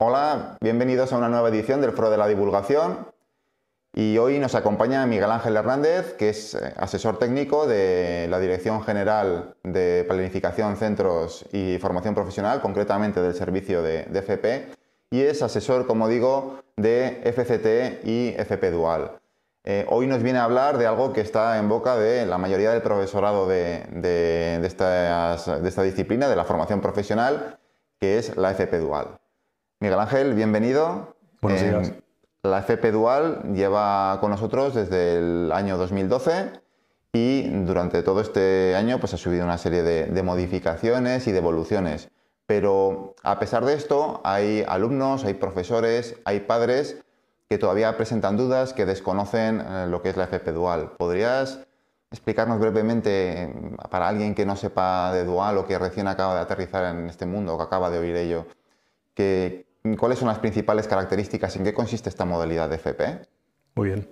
Hola, bienvenidos a una nueva edición del Foro de la Divulgación. Y hoy nos acompaña Miguel Ángel Hernández, que es eh, asesor técnico de la Dirección General de Planificación, Centros y Formación Profesional, concretamente del servicio de, FP, y es asesor, como digo, de FCT y FP Dual. Eh, hoy nos viene a hablar de algo que está en boca de la mayoría del profesorado de, esta disciplina, de la formación profesional, que es la FP Dual. Miguel Ángel, bienvenido. Buenos eh, días. La FP Dual lleva con nosotros desde el año 2012 y durante todo este año pues, ha subido una serie de, de modificaciones y de evoluciones. Pero a pesar de esto, hay alumnos, hay profesores, hay padres que todavía presentan dudas, que desconocen eh, lo que es la FP Dual. ¿Podrías explicarnos brevemente, para alguien que no sepa de Dual o que recién acaba de aterrizar en este mundo o que acaba de oír ello, que, ¿Cuáles son las principales características? ¿En qué consiste esta modalidad de FP? Muy bien.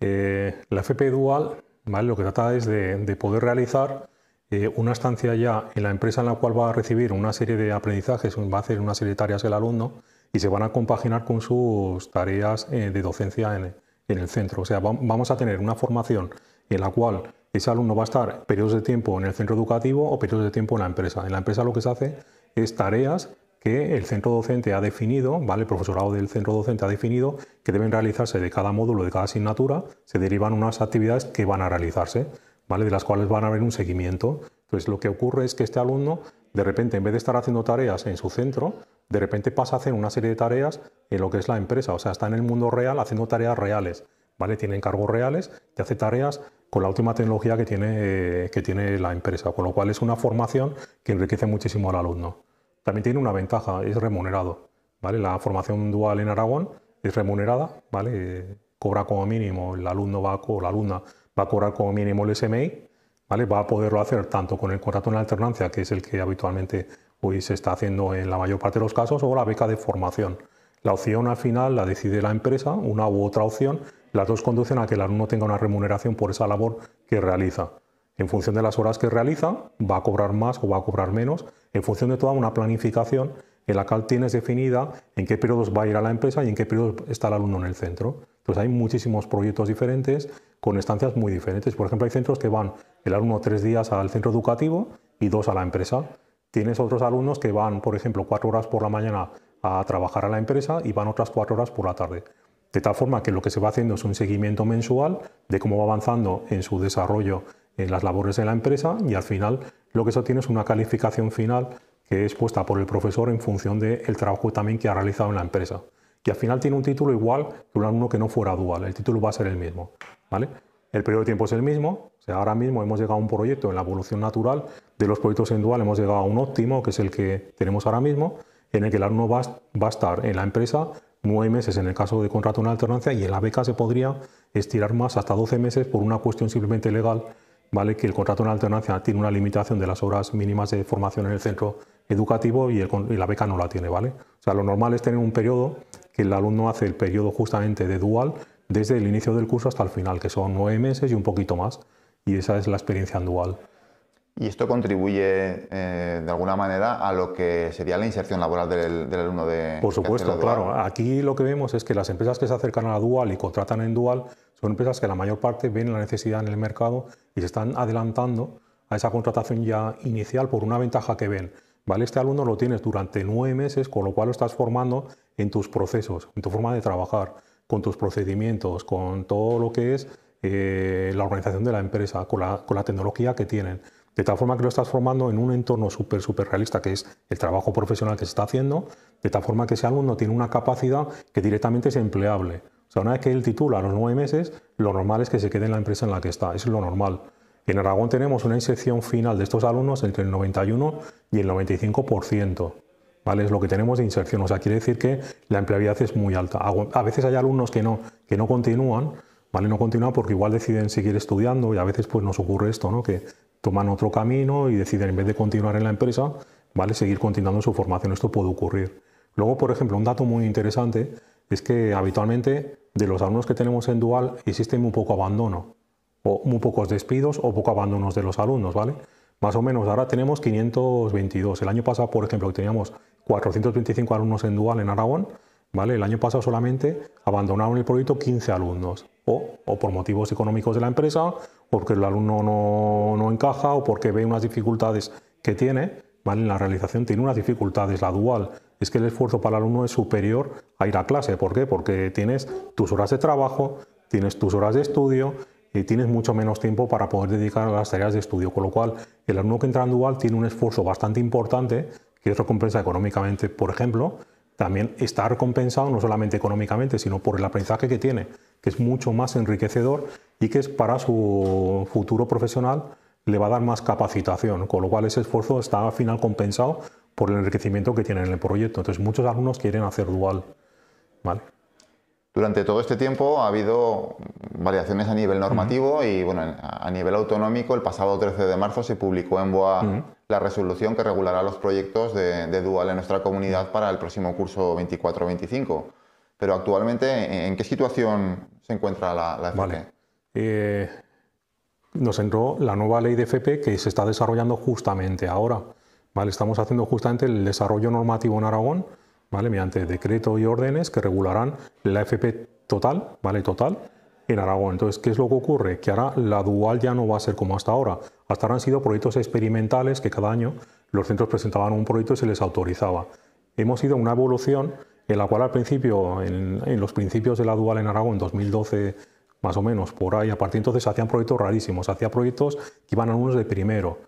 Eh, la FP dual lo que trata es de, poder realizar eh, una estancia ya en la empresa en la cual va a recibir una serie de aprendizajes, va a hacer una serie de tareas el alumno y se van a compaginar con sus tareas eh, de docencia en, el centro. O sea, vamos a tener una formación en la cual ese alumno va a estar periodos de tiempo en el centro educativo o periodos de tiempo en la empresa. En la empresa lo que se hace es tareas que el centro docente ha definido, ¿vale? el profesorado del centro docente ha definido que deben realizarse de cada módulo, de cada asignatura, se derivan unas actividades que van a realizarse, ¿vale? de las cuales van a haber un seguimiento. Entonces lo que ocurre es que este alumno, de repente, en vez de estar haciendo tareas en su centro, de repente pasa a hacer una serie de tareas en lo que es la empresa, o sea, está en el mundo real haciendo tareas reales, ¿vale? tiene encargos reales y hace tareas con la última tecnología que tiene, eh, que tiene la empresa, con lo cual es una formación que enriquece muchísimo al alumno. También tiene una ventaja, es remunerado. ¿vale? La formación dual en Aragón es remunerada, ¿vale? Eh, cobra como mínimo, el alumno va, o la alumna va a cobrar como mínimo el SMI, ¿vale? va a poderlo hacer tanto con el contrato en alternancia, que es el que habitualmente hoy se está haciendo en la mayor parte de los casos, o la beca de formación. La opción al final la decide la empresa, una u otra opción, las dos conducen a que el alumno tenga una remuneración por esa labor que realiza. En función de las horas que realiza, va a cobrar más o va a cobrar menos, en función de toda una planificación en la cual tienes definida en qué periodos va a ir a la empresa y en qué periodos está el alumno en el centro. Entonces hay muchísimos proyectos diferentes con estancias muy diferentes. Por ejemplo, hay centros que van el alumno tres días al centro educativo y dos a la empresa. Tienes otros alumnos que van, por ejemplo, cuatro horas por la mañana a trabajar a la empresa y van otras cuatro horas por la tarde. De tal forma que lo que se va haciendo es un seguimiento mensual de cómo va avanzando en su desarrollo en las labores de la empresa y al final lo que eso tiene es una calificación final que es puesta por el profesor en función del trabajo también que ha realizado en la empresa. Y al final tiene un título igual que un alumno que no fuera dual, el título va a ser el mismo. ¿vale? El periodo de tiempo es el mismo, o ahora mismo hemos llegado a un proyecto en la evolución natural, de los proyectos en dual hemos llegado a un óptimo, que es el que tenemos ahora mismo, en el que el alumno va, va a estar en la empresa nueve meses en el caso de contrato en alternancia y en la beca se podría estirar más hasta doce meses por una cuestión simplemente legal ¿vale? que el contrato en alternancia tiene una limitación de las horas mínimas de formación en el centro educativo y, la beca no la tiene. ¿vale? O sea, lo normal es tener un periodo que el alumno hace el periodo justamente de dual desde el inicio del curso hasta el final, que son nueve meses y un poquito más, y esa es la experiencia en dual. Y esto contribuye eh, de alguna manera a lo que sería la inserción laboral del, alumno de. Por supuesto, claro. Aquí lo que vemos es que las empresas que se acercan a la dual y contratan en dual son empresas que la mayor parte ven la necesidad en el mercado y se están adelantando a esa contratación ya inicial por una ventaja que ven. ¿vale? Este alumno lo tienes durante nueve meses, con lo cual lo estás formando en tus procesos, en tu forma de trabajar, con tus procedimientos, con todo lo que es eh, la organización de la empresa, con la tecnología que tienen. De tal forma que lo estás formando en un entorno súper, súper realista, que es el trabajo profesional que se está haciendo, de tal forma que ese alumno tiene una capacidad que directamente es empleable. O sea, una vez que él titula a los nueve meses, lo normal es que se quede en la empresa en la que está, es lo normal. En Aragón tenemos una inserción final de estos alumnos entre el 91 y el 95%. ¿Vale? Es lo que tenemos de inserción. O sea, quiere decir que la empleabilidad es muy alta. A veces hay alumnos que no, que no continúan, ¿vale? No continúa porque igual deciden seguir estudiando y a veces pues nos ocurre esto, Que toman otro camino y deciden en vez de continuar en la empresa, ¿vale? Seguir continuando su formación, esto puede ocurrir. Luego, por ejemplo, un dato muy interesante es que habitualmente de los alumnos que tenemos en Dual existe muy poco abandono, o muy pocos despidos o poco abandonos de los alumnos, ¿vale? Más o menos, ahora tenemos 522. El año pasado, por ejemplo, teníamos 425 alumnos en Dual en Aragón, el año pasado solamente abandonaron el proyecto 15 alumnos, o, por motivos económicos de la empresa, porque el alumno no, encaja o porque ve unas dificultades que tiene, ¿vale? En la realización tiene unas dificultades, la dual, es que el esfuerzo para el alumno es superior a ir a clase. ¿Por qué? Porque tienes tus horas de trabajo, tienes tus horas de estudio y tienes mucho menos tiempo para poder dedicar a las tareas de estudio. Con lo cual, el alumno que entra en dual tiene un esfuerzo bastante importante, que es recompensa económicamente, por ejemplo, también está recompensado no solamente económicamente, sino por el aprendizaje que tiene, que es mucho más enriquecedor y que es para su futuro profesional le va a dar más capacitación, con lo cual ese esfuerzo está al final compensado por el enriquecimiento que tiene en el proyecto. Entonces muchos alumnos quieren hacer dual. ¿vale? Durante todo este tiempo ha habido variaciones a nivel normativo y bueno, a nivel autonómico el pasado 13 de marzo se publicó en BOA la resolución que regulará los proyectos de, Dual en nuestra comunidad para el próximo curso 24-25. Pero actualmente, ¿en qué situación se encuentra la, FP? Eh, nos entró la nueva ley de FP que se está desarrollando justamente ahora. ¿vale? Estamos haciendo justamente el desarrollo normativo en Aragón, ¿vale? mediante decreto y órdenes que regularán la FP total, ¿vale? total en Aragón. Entonces, ¿qué es lo que ocurre? Que ahora la dual ya no va a ser como hasta ahora. Hasta ahora han sido proyectos experimentales que cada año los centros presentaban un proyecto y se les autorizaba. Hemos ido a una evolución en la cual al principio, en, los principios de la dual en Aragón, en 2012 más o menos, por ahí, a partir de entonces hacían proyectos rarísimos, hacía proyectos que iban alumnos de primero,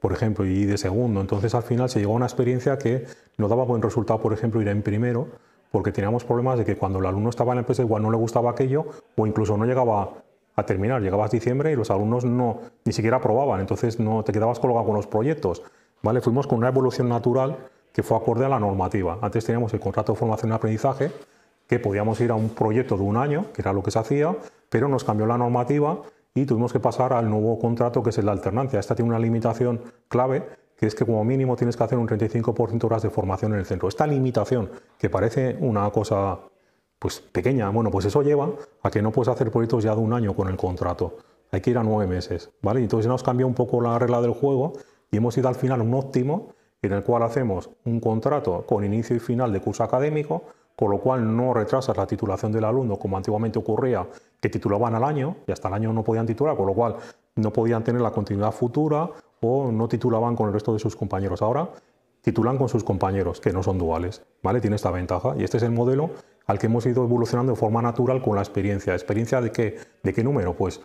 por ejemplo, y de segundo. Entonces al final se llegó a una experiencia que no daba buen resultado, por ejemplo, ir en primero, porque teníamos problemas de que cuando el alumno estaba en la empresa igual no le gustaba aquello o incluso no llegaba a terminar, llegabas a diciembre y los alumnos no ni siquiera aprobaban, entonces no te quedabas colgado con los proyectos, ¿vale? Fuimos con una evolución natural que fue acorde a la normativa. Antes teníamos el contrato de formación y aprendizaje que podíamos ir a un proyecto de un año, que era lo que se hacía, pero nos cambió la normativa y tuvimos que pasar al nuevo contrato que es el de alternancia. Esta tiene una limitación clave que es que como mínimo tienes que hacer un 35% horas de formación en el centro. Esta limitación, que parece una cosa pues pequeña, bueno, pues eso lleva a que no puedes hacer proyectos ya de un año con el contrato. Hay que ir a nueve meses, ¿vale? Entonces nos cambió un poco la regla del juego y hemos ido al final un óptimo en el cual hacemos un contrato con inicio y final de curso académico, con lo cual no retrasas la titulación del alumno como antiguamente ocurría, que titulaban al año y hasta el año no podían titular, con lo cual no podían tener la continuidad futura o no titulaban con el resto de sus compañeros. Ahora titulan con sus compañeros, que no son duales, ¿vale? Tiene esta ventaja y este es el modelo al que hemos ido evolucionando de forma natural con la experiencia. ¿Experiencia de qué? ¿De qué número? Pues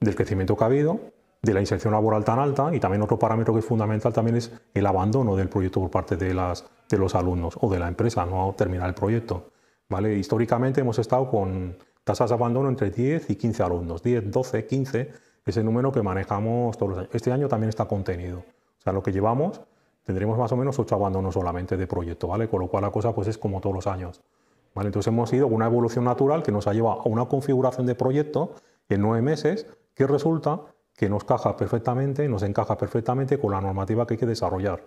del crecimiento que ha habido, de la inserción laboral tan alta y también otro parámetro que es fundamental también es el abandono del proyecto por parte de, las, de los alumnos o de la empresa, no terminar el proyecto. ¿vale? Históricamente hemos estado con tasas de abandono entre 10 y 15 alumnos, 10, 12, 15, ese número que manejamos todos los años. Este año también está contenido. O sea, lo que llevamos tendremos más o menos ocho abandonos solamente de proyecto, ¿vale? Con lo cual la cosa pues es como todos los años. ¿Vale? Entonces hemos ido con una evolución natural que nos ha llevado a una configuración de proyecto en nueve meses que resulta que nos encaja perfectamente, nos encaja perfectamente con la normativa que hay que desarrollar.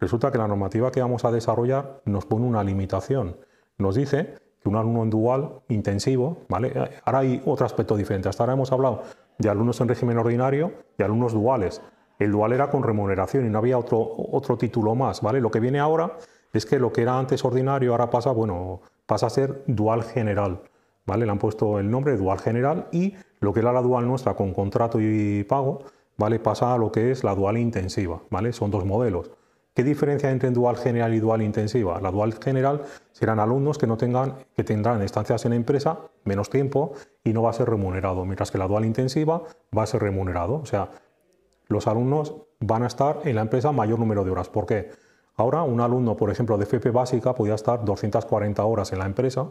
Resulta que la normativa que vamos a desarrollar nos pone una limitación. Nos dice que un alumno en dual intensivo, ¿vale? Ahora hay otro aspecto diferente. Hasta ahora hemos hablado de alumnos en régimen ordinario y alumnos duales. El dual era con remuneración y no había otro, otro título más, ¿vale? Lo que viene ahora es que lo que era antes ordinario ahora pasa, bueno, pasa a ser dual general, ¿vale? Le han puesto el nombre dual general y lo que era la dual nuestra con contrato y pago, ¿vale? Pasa a lo que es la dual intensiva, ¿vale? Son dos modelos. ¿Qué diferencia entre dual general y dual intensiva? La dual general serán alumnos que no tengan que tendrán estancias en empresa menos tiempo y no va a ser remunerado, mientras que la dual intensiva va a ser remunerado. O sea, los alumnos van a estar en la empresa mayor número de horas. ¿Por qué? Ahora un alumno, por ejemplo, de FP básica podía estar 240 horas en la empresa,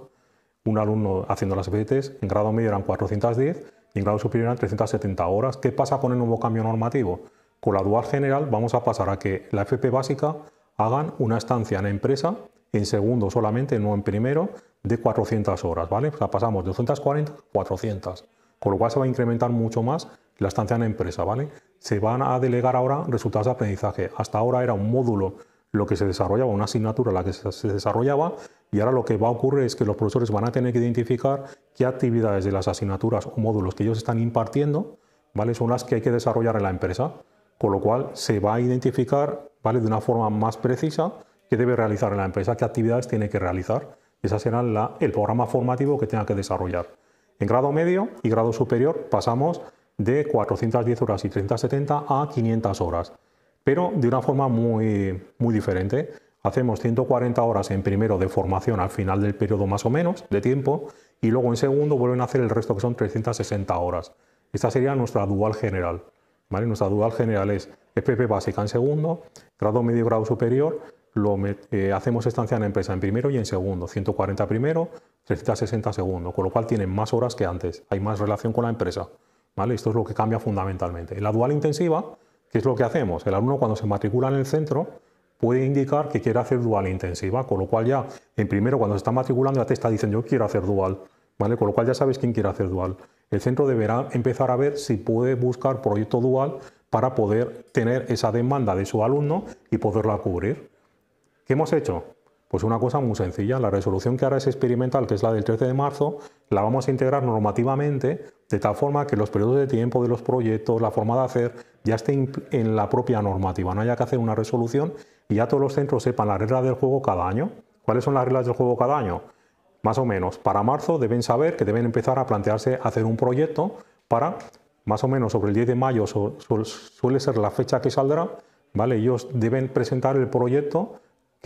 un alumno haciendo las FPTs en grado medio eran 410 y en grado superior eran 370 horas. ¿Qué pasa con el nuevo cambio normativo? Con la dual general vamos a pasar a que la FP básica hagan una estancia en la empresa en segundo solamente, no en primero, de 400 horas, ¿vale? O sea, pasamos de 240 a 400, con lo cual se va a incrementar mucho más la estancia en la empresa, ¿vale? Se van a delegar ahora resultados de aprendizaje. Hasta ahora era un módulo lo que se desarrollaba, una asignatura la que se desarrollaba, y ahora lo que va a ocurrir es que los profesores van a tener que identificar qué actividades de las asignaturas o módulos que ellos están impartiendo, ¿vale? Son las que hay que desarrollar en la empresa, con lo cual se va a identificar, ¿vale? De una forma más precisa qué debe realizar en la empresa, qué actividades tiene que realizar ese será el programa formativo que tenga que desarrollar. En grado medio y grado superior pasamos de 410 horas y 370 a 500 horas, pero de una forma muy, muy diferente. Hacemos 140 horas en primero de formación al final del periodo más o menos de tiempo y luego en segundo vuelven a hacer el resto que son 360 horas. Esta sería nuestra dual general. Nuestra dual general es FP básica en segundo, grado medio, y grado superior, eh, hacemos estancia en empresa en primero y en segundo, 140 primero, 360 segundo, con lo cual tienen más horas que antes, hay más relación con la empresa. ¿vale? Esto es lo que cambia fundamentalmente. En la dual intensiva, ¿qué es lo que hacemos? El alumno cuando se matricula en el centro puede indicar que quiere hacer dual intensiva, con lo cual ya en primero cuando se está matriculando ya te está diciendo yo quiero hacer dual, ¿vale? con lo cual ya sabes quién quiere hacer dual. El centro deberá empezar a ver si puede buscar proyecto dual para poder tener esa demanda de su alumno y poderla cubrir. ¿Qué hemos hecho? Pues una cosa muy sencilla, la resolución que ahora es experimental, que es la del 13 de marzo, la vamos a integrar normativamente de tal forma que los periodos de tiempo de los proyectos, la forma de hacer, ya estén en la propia normativa, no haya que hacer una resolución y ya todos los centros sepan las reglas del juego cada año. ¿Cuáles son las reglas del juego cada año? Más o menos, para marzo deben saber que deben empezar a plantearse hacer un proyecto para, más o menos sobre el 10 de mayo suele ser la fecha que saldrá, ¿vale? ellos deben presentar el proyecto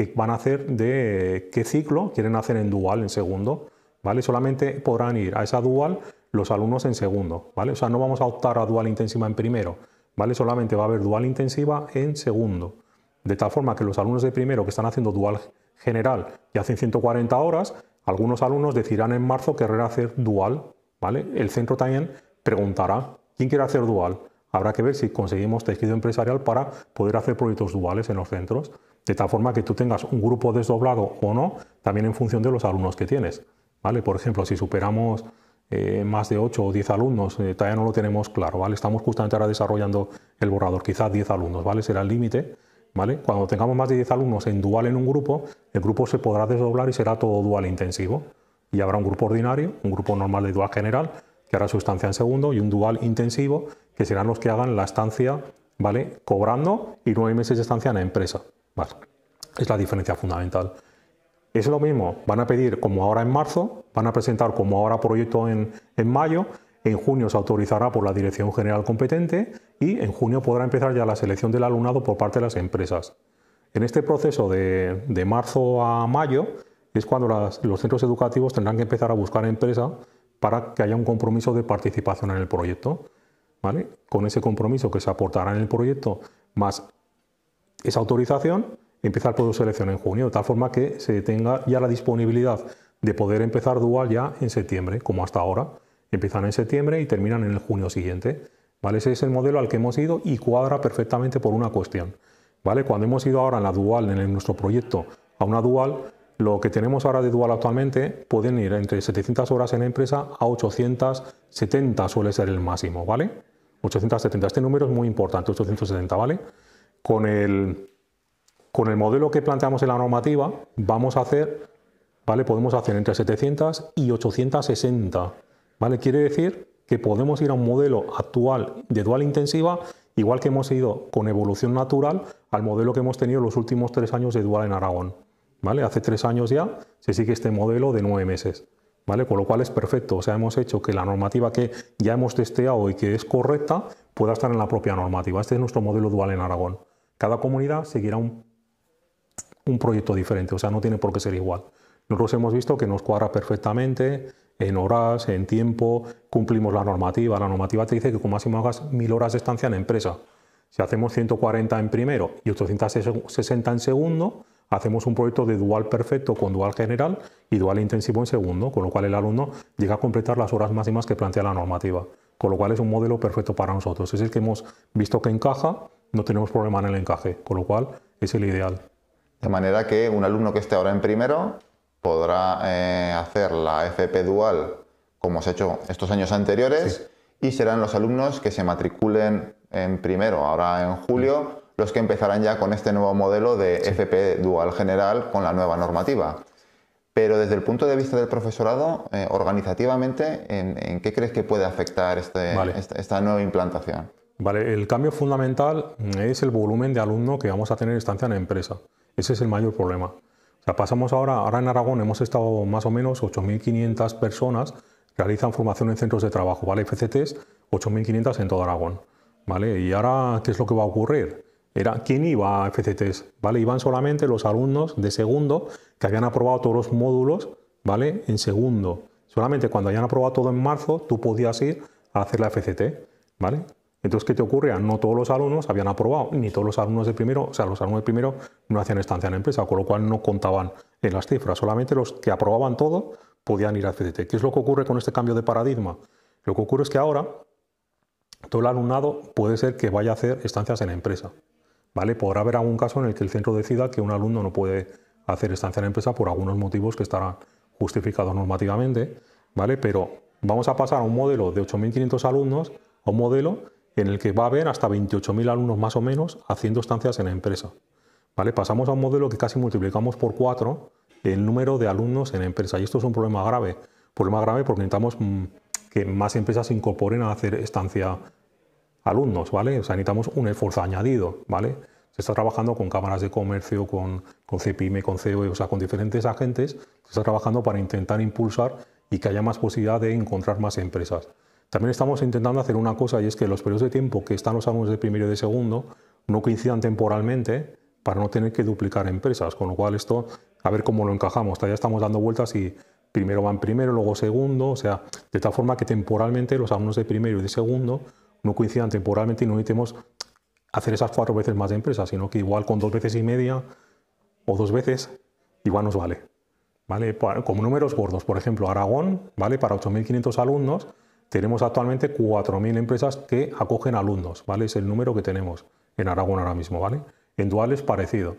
que van a hacer de qué ciclo quieren hacer en dual, en segundo, ¿vale? Solamente podrán ir a esa dual los alumnos en segundo, ¿vale? O sea, no vamos a optar a dual intensiva en primero, ¿vale? Solamente va a haber dual intensiva en segundo. De tal forma que los alumnos de primero que están haciendo dual general y hacen 140 horas, algunos alumnos decidirán en marzo querer hacer dual, ¿vale? El centro también preguntará, ¿quién quiere hacer dual? Habrá que ver si conseguimos tejido empresarial para poder hacer proyectos duales en los centros de tal forma que tú tengas un grupo desdoblado o no, también en función de los alumnos que tienes. ¿vale? Por ejemplo, si superamos eh, más de 8 o 10 alumnos, eh, todavía no lo tenemos claro, ¿vale? estamos justamente ahora desarrollando el borrador, quizás 10 alumnos, ¿vale? será el límite. ¿vale? Cuando tengamos más de 10 alumnos en dual en un grupo, el grupo se podrá desdoblar y será todo dual intensivo. Y habrá un grupo ordinario, un grupo normal de dual general, que hará su estancia en segundo, y un dual intensivo, que serán los que hagan la estancia ¿vale? cobrando y nueve meses de estancia en la empresa. Es la diferencia fundamental. Es lo mismo, van a pedir como ahora en marzo, van a presentar como ahora proyecto en, mayo, en junio se autorizará por la Dirección General competente y en junio podrá empezar ya la selección del alumnado por parte de las empresas. En este proceso de, marzo a mayo es cuando los centros educativos tendrán que empezar a buscar empresa para que haya un compromiso de participación en el proyecto. ¿vale? Con ese compromiso que se aportará en el proyecto, más esa autorización empezar el su selección en junio, de tal forma que se tenga ya la disponibilidad de poder empezar dual ya en septiembre, como hasta ahora. Empiezan en septiembre y terminan en el junio siguiente. ¿vale? Ese es el modelo al que hemos ido y cuadra perfectamente por una cuestión. ¿vale? Cuando hemos ido ahora en la dual, en nuestro proyecto, a una dual, lo que tenemos ahora de dual actualmente pueden ir entre 700 horas en empresa a 870 suele ser el máximo, ¿vale? 870, este número es muy importante, 870, ¿vale? con el, con el modelo que planteamos en la normativa, vamos a hacer, ¿vale? Podemos hacer entre 700 y 860, ¿vale? Quiere decir que podemos ir a un modelo actual de dual intensiva, igual que hemos ido con evolución natural al modelo que hemos tenido los últimos tres años de dual en Aragón, ¿vale? Hace tres años ya se sigue este modelo de nueve meses. ¿Vale? Con lo cual es perfecto, o sea, hemos hecho que la normativa que ya hemos testeado y que es correcta pueda estar en la propia normativa. Este es nuestro modelo dual en Aragón. Cada comunidad seguirá un, proyecto diferente, o sea, no tiene por qué ser igual. Nosotros hemos visto que nos cuadra perfectamente en horas, en tiempo, cumplimos la normativa. La normativa te dice que con máximo hagas mil horas de estancia en empresa. Si hacemos 140 en primero y 860 en segundo, hacemos un proyecto de dual perfecto con dual general y dual intensivo en segundo, con lo cual el alumno llega a completar las horas máximas que plantea la normativa. Con lo cual es un modelo perfecto para nosotros. Es el que hemos visto que encaja no tenemos problema en el encaje, con lo cual es el ideal. De manera que un alumno que esté ahora en primero podrá eh, hacer la FP dual como se ha hecho estos años anteriores y serán los alumnos que se matriculen en primero, ahora en julio, los que empezarán ya con este nuevo modelo de FP dual general con la nueva normativa. Pero desde el punto de vista del profesorado, eh, organizativamente, ¿en, qué crees que puede afectar este, este, esta, nueva implantación? Vale, el cambio fundamental mm, es el volumen de alumno que vamos a tener estancia en la empresa. Ese es el mayor problema. O pasamos ahora, ahora en Aragón hemos estado más o menos 8.500 personas realizan formación en centros de trabajo, ¿vale? FCTs, 8.500 en todo Aragón, ¿vale? Y ahora, ¿qué es lo que va a ocurrir? Era, ¿Quién iba a FCTs? ¿Vale? Iban solamente los alumnos de segundo que habían aprobado todos los módulos, ¿vale? En segundo. Solamente cuando hayan aprobado todo en marzo, tú podías ir a hacer la FCT, ¿vale? Entonces, ¿qué te ocurría? No todos los alumnos habían aprobado, ni todos los alumnos de primero, o sea, los alumnos de primero no hacían estancia en la empresa, con lo cual no contaban en las cifras, solamente los que aprobaban todo podían ir a CDT. ¿Qué es lo que ocurre con este cambio de paradigma? Lo que ocurre es que ahora todo el alumnado puede ser que vaya a hacer estancias en la empresa, ¿vale? Podrá haber algún caso en el que el centro decida que un alumno no puede hacer estancia en la empresa por algunos motivos que estarán justificados normativamente, ¿vale? Pero vamos a pasar a un modelo de 8.500 alumnos, a un modelo en el que va a haber hasta 28.000 alumnos más o menos haciendo estancias en la empresa. ¿Vale? Pasamos a un modelo que casi multiplicamos por cuatro el número de alumnos en la empresa y esto es un problema grave. Problema grave porque necesitamos mm, que más empresas se incorporen a hacer estancia alumnos, ¿vale? O sea, necesitamos un esfuerzo añadido, ¿vale? Se está trabajando con cámaras de comercio, con, con con CEO, e, o sea, con diferentes agentes, se está trabajando para intentar impulsar y que haya más posibilidad de encontrar más empresas. También estamos intentando hacer una cosa y es que los periodos de tiempo que están los alumnos de primero y de segundo no coincidan temporalmente para no tener que duplicar empresas, con lo cual esto, a ver cómo lo encajamos, ya estamos dando vueltas y primero van primero, luego segundo, o sea, de tal forma que temporalmente los alumnos de primero y de segundo no coincidan temporalmente y no necesitemos hacer esas cuatro veces más de empresas, sino que igual con dos veces y media o dos veces, igual nos vale. ¿Vale? Como números gordos, por ejemplo, Aragón, ¿vale? Para 8.500 alumnos, tenemos actualmente 4.000 empresas que acogen alumnos, ¿vale? Es el número que tenemos en Aragón ahora mismo, ¿vale? En Dual es parecido.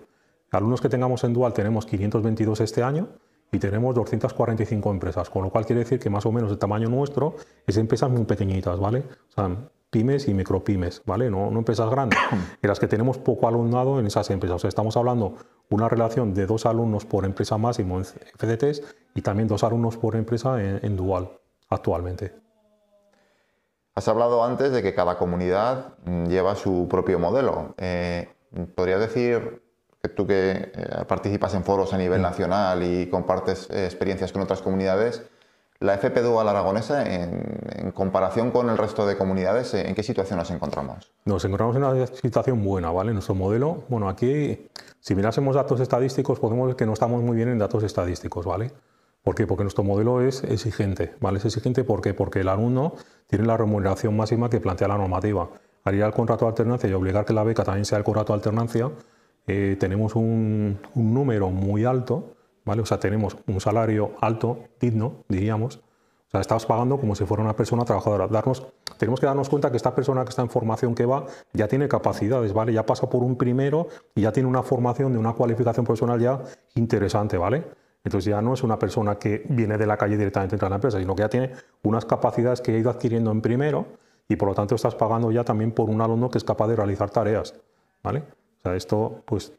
Alumnos que tengamos en Dual tenemos 522 este año y tenemos 245 empresas, con lo cual quiere decir que más o menos el tamaño nuestro es empresas muy pequeñitas, ¿vale? O sea, pymes y micropymes, ¿vale? No, no empresas grandes, en las que tenemos poco alumnado en esas empresas. O sea, estamos hablando una relación de dos alumnos por empresa máximo en FDTs y también dos alumnos por empresa en dual actualmente. Has hablado antes de que cada comunidad mm, lleva su propio modelo. Eh, ¿Podrías decir que tú que eh, participas en foros a nivel mm. nacional y compartes eh, experiencias con otras comunidades, la FP Dual Aragonesa, en, en, comparación con el resto de comunidades, eh, ¿en qué situación nos encontramos? Nos encontramos en una situación buena, ¿vale? Nuestro modelo, bueno, aquí, si mirásemos datos estadísticos, podemos ver que no estamos muy bien en datos estadísticos, ¿vale? ¿Por qué? Porque nuestro modelo es exigente. ¿vale? Es exigente ¿por porque el alumno tiene la remuneración máxima que plantea la normativa. Al ir al contrato de alternancia y obligar que la beca también sea el contrato de alternancia, eh, tenemos un, número muy alto, ¿vale? o sea, tenemos un salario alto, digno, diríamos. O sea, estamos pagando como si fuera una persona trabajadora. Darnos, tenemos que darnos cuenta que esta persona que está en formación que va ya tiene capacidades, ¿vale? Ya pasa por un primero y ya tiene una formación de una cualificación profesional ya interesante, ¿vale? Entonces ya no es una persona que viene de la calle directamente entra a la empresa, sino que ya tiene unas capacidades que ha ido adquiriendo en primero y por lo tanto estás pagando ya también por un alumno que es capaz de realizar tareas. ¿vale? O sea, esto, pues,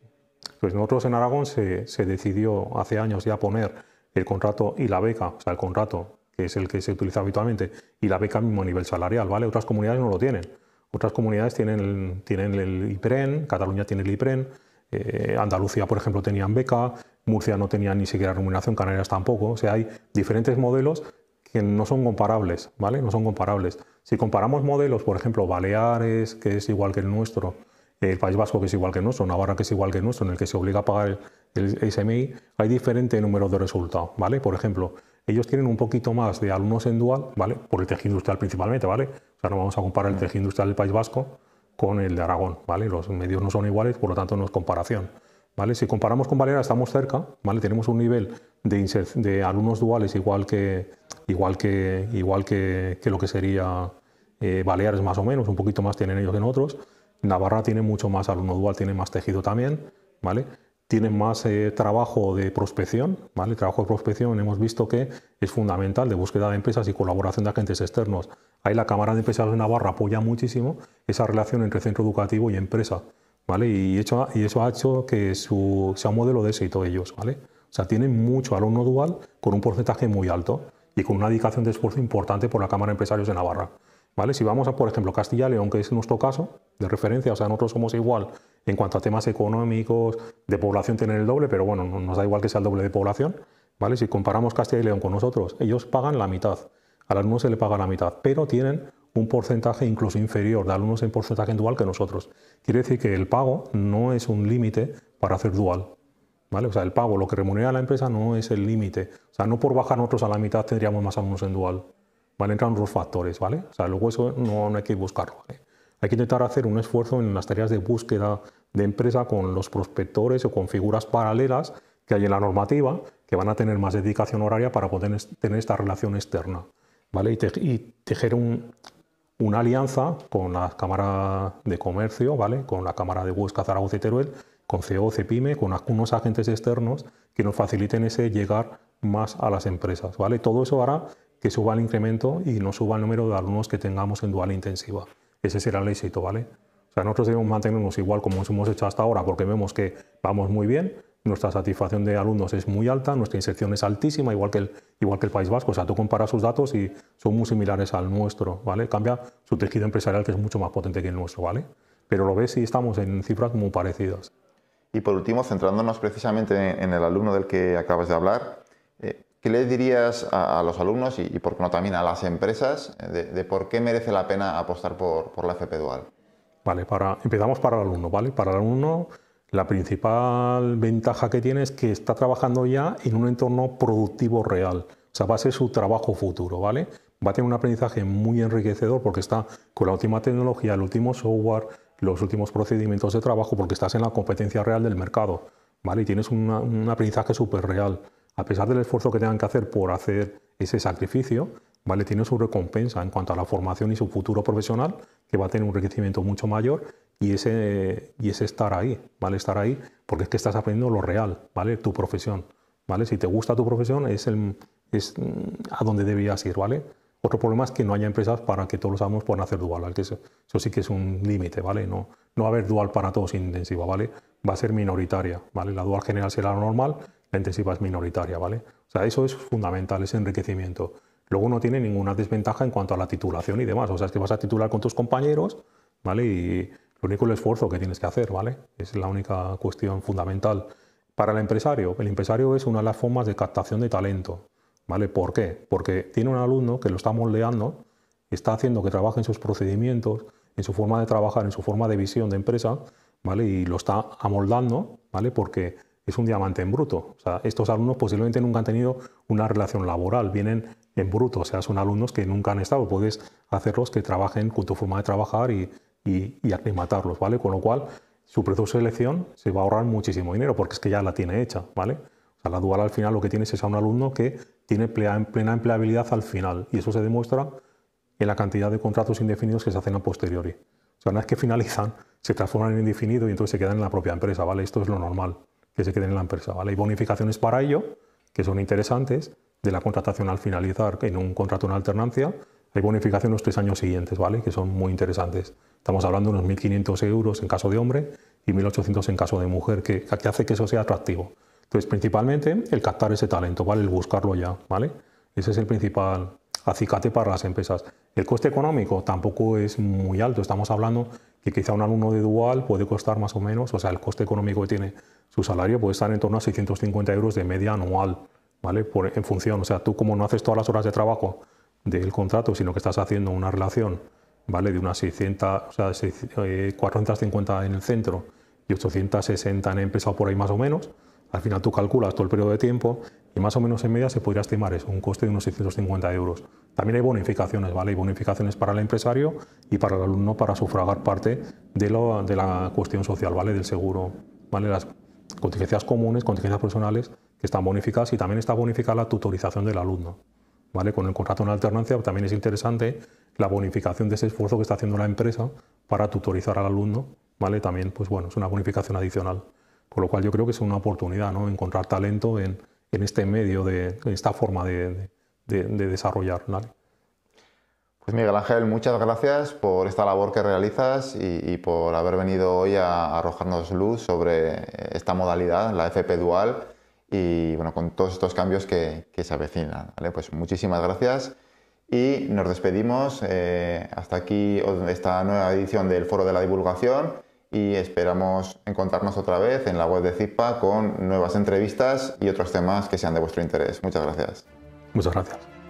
pues nosotros en Aragón se, decidió hace años ya poner el contrato y la beca, o sea, el contrato que es el que se utiliza habitualmente, y la beca mismo nivel salarial, ¿vale? Otras comunidades no lo tienen. Otras comunidades tienen tienen el IPREN, Cataluña tiene el IPREN, eh, Andalucía, por ejemplo, tenían beca, Murcia no tenía ni siquiera remuneración, Canarias tampoco. O sea, hay diferentes modelos que no son comparables, ¿vale? No son comparables. Si comparamos modelos, por ejemplo, Baleares, que es igual que el nuestro, el País Vasco, que es igual que el nuestro, Navarra, que es igual que el nuestro, en el que se obliga a pagar el, SMI, hay diferentes números de resultados, ¿vale? Por ejemplo, ellos tienen un poquito más de alumnos en dual, ¿vale? Por el tejido industrial principalmente, ¿vale? O sea, no vamos a comparar el tejido industrial del País Vasco con el de Aragón, ¿vale? Los medios no son iguales, por lo tanto no es comparación, ¿vale? Si comparamos con Baleares estamos cerca, ¿vale? Tenemos un nivel de, alumnos duales igual que, igual que, igual que, lo que sería eh, Baleares más o menos, un poquito más tienen ellos que nosotros, Navarra tiene mucho más alumnos dual, tiene más tejido también, ¿vale? tienen más eh, trabajo de prospección. ¿vale? trabajo de prospección hemos visto que es fundamental de búsqueda de empresas y colaboración de agentes externos. Ahí la Cámara de Empresarios de Navarra apoya muchísimo esa relación entre centro educativo y empresa. ¿vale? Y, y eso ha hecho que su, sea un modelo de éxito ellos. ¿vale? O sea, tienen mucho alumno dual con un porcentaje muy alto y con una dedicación de esfuerzo importante por la Cámara de Empresarios de Navarra. ¿vale? Si vamos a, por ejemplo, Castilla y León, que es nuestro caso de referencia, o sea, nosotros somos igual en cuanto a temas económicos, de población tienen el doble, pero bueno, nos da igual que sea el doble de población, ¿vale? Si comparamos Castilla y León con nosotros, ellos pagan la mitad, al alumno se le paga la mitad, pero tienen un porcentaje incluso inferior de alumnos en porcentaje en dual que nosotros. Quiere decir que el pago no es un límite para hacer dual. ¿Vale? O sea, el pago, lo que remunera a la empresa no es el límite. O sea, no por bajar nosotros a la mitad tendríamos más alumnos en dual. ¿vale? Entran los factores, ¿vale? O sea, luego eso no, hay que buscarlo, Hay que intentar hacer un esfuerzo en las tareas de búsqueda de empresa con los prospectores o con figuras paralelas que hay en la normativa, que van a tener más dedicación horaria para poder tener esta relación externa, ¿vale? Y, tejer una alianza con la Cámara de Comercio, ¿vale? Con la Cámara de Huesca, Zaragoza y Teruel, con CEO, CEPIME, con algunos agentes externos que nos faciliten ese llegar más a las empresas, ¿vale? Todo eso hará que suba el incremento y no suba el número de alumnos que tengamos en dual intensiva. Ese será el éxito, ¿vale? O sea, nosotros debemos mantenernos igual como hemos hecho hasta ahora porque vemos que vamos muy bien, nuestra satisfacción de alumnos es muy alta, nuestra inserción es altísima, igual que el, igual que el País Vasco. O sea, tú comparas sus datos y son muy similares al nuestro, ¿vale? Cambia su tejido empresarial que es mucho más potente que el nuestro, ¿vale? Pero lo ves y estamos en cifras muy parecidas. Y por último, centrándonos precisamente en el alumno del que acabas de hablar, eh, ¿Qué le dirías a, los alumnos y, por qué no también a las empresas de, por qué merece la pena apostar por, la FP Dual? Vale, para, empezamos para el alumno, ¿vale? Para el alumno la principal ventaja que tiene es que está trabajando ya en un entorno productivo real. O sea, va a ser su trabajo futuro, ¿vale? Va a tener un aprendizaje muy enriquecedor porque está con la última tecnología, el último software, los últimos procedimientos de trabajo, porque estás en la competencia real del mercado, ¿vale? Y tienes un aprendizaje súper real a pesar del esfuerzo que tengan que hacer por hacer ese sacrificio, ¿vale? su recompensa en cuanto a la formación y su futuro profesional, que va a tener un enriquecimiento mucho mayor y ese, y ese estar ahí, ¿vale? Estar ahí, porque es que estás aprendiendo lo real, ¿vale? Tu profesión, ¿vale? Si te gusta tu profesión, es, el, es mm, a donde debías ir, ¿vale? Otro problema es que no haya empresas para que todos los alumnos puedan hacer dual, que eso, sí que es un límite, ¿vale? No, no va a haber dual para todos intensiva, ¿vale? Va a ser minoritaria, ¿vale? La dual general será normal la intensiva es minoritaria, ¿vale? O sea, eso es fundamental, ese enriquecimiento. Luego no tiene ninguna desventaja en cuanto a la titulación y demás. O sea, es que vas a titular con tus compañeros, ¿vale? Y lo único el esfuerzo que tienes que hacer, ¿vale? Es la única cuestión fundamental. Para el empresario, el empresario es una de las formas de captación de talento, ¿vale? ¿Por qué? Porque tiene un alumno que lo está moldeando, está haciendo que trabaje en sus procedimientos, en su forma de trabajar, en su forma de visión de empresa, ¿vale? Y lo está amoldando, ¿vale? Porque es un diamante en bruto. O sea, estos alumnos posiblemente nunca han tenido una relación laboral, vienen en bruto, o sea, son alumnos que nunca han estado. Puedes hacerlos que trabajen con tu forma de trabajar y, y, ¿vale? Con lo cual, su proceso de selección se va a ahorrar muchísimo dinero porque es que ya la tiene hecha, ¿vale? O sea, la dual al final lo que tienes es a un alumno que tiene plena empleabilidad al final y eso se demuestra en la cantidad de contratos indefinidos que se hacen a posteriori. O sea, una vez que finalizan, se transforman en indefinido y entonces se quedan en la propia empresa, ¿vale? Esto es lo normal que se queden en la empresa. ¿vale? Hay bonificaciones para ello, que son interesantes, de la contratación al finalizar en un contrato en alternancia, hay bonificación los tres años siguientes, ¿vale? que son muy interesantes. Estamos hablando de unos 1.500 euros en caso de hombre y 1.800 en caso de mujer, que, que, hace que eso sea atractivo. Entonces, principalmente el captar ese talento, ¿vale? el buscarlo ya. ¿vale? Ese es el principal acicate para las empresas. El coste económico tampoco es muy alto, estamos hablando que quizá un alumno de dual puede costar más o menos, o sea, el coste económico que tiene su salario puede estar en torno a 650 euros de media anual, ¿vale? Por, en función, o sea, tú como no haces todas las horas de trabajo del contrato, sino que estás haciendo una relación, ¿vale? De unas 600, o sea, 450 eh, en el centro y 860 en empresa por ahí más o menos, al final tú calculas todo el periodo de tiempo y más o menos en media se podría estimar eso, un coste de unos 650 euros. También hay bonificaciones, ¿vale? Hay bonificaciones para el empresario y para el alumno para sufragar parte de, la cuestión social, ¿vale? Del seguro, ¿vale? Las contingencias comunes, contingencias personales que están bonificadas y también está bonificada la tutorización del alumno, ¿vale? Con el contrato en alternancia también es interesante la bonificación de ese esfuerzo que está haciendo la empresa para tutorizar al alumno, ¿vale? También, pues bueno, es una bonificación adicional. Con lo cual yo creo que es una oportunidad, ¿no? Encontrar talento en en este medio, de, en esta forma de, desarrollar. Pues Miguel Ángel, muchas gracias por esta labor que realizas y, por haber venido hoy a, arrojarnos luz sobre esta modalidad, la FP Dual, y bueno, con todos estos cambios que, se avecinan. Pues muchísimas gracias y nos despedimos. Eh, hasta aquí esta nueva edición del Foro de la Divulgación y esperamos encontrarnos otra vez en la web de CIPA con nuevas entrevistas y otros temas que sean de vuestro interés. Muchas gracias. Muchas gracias.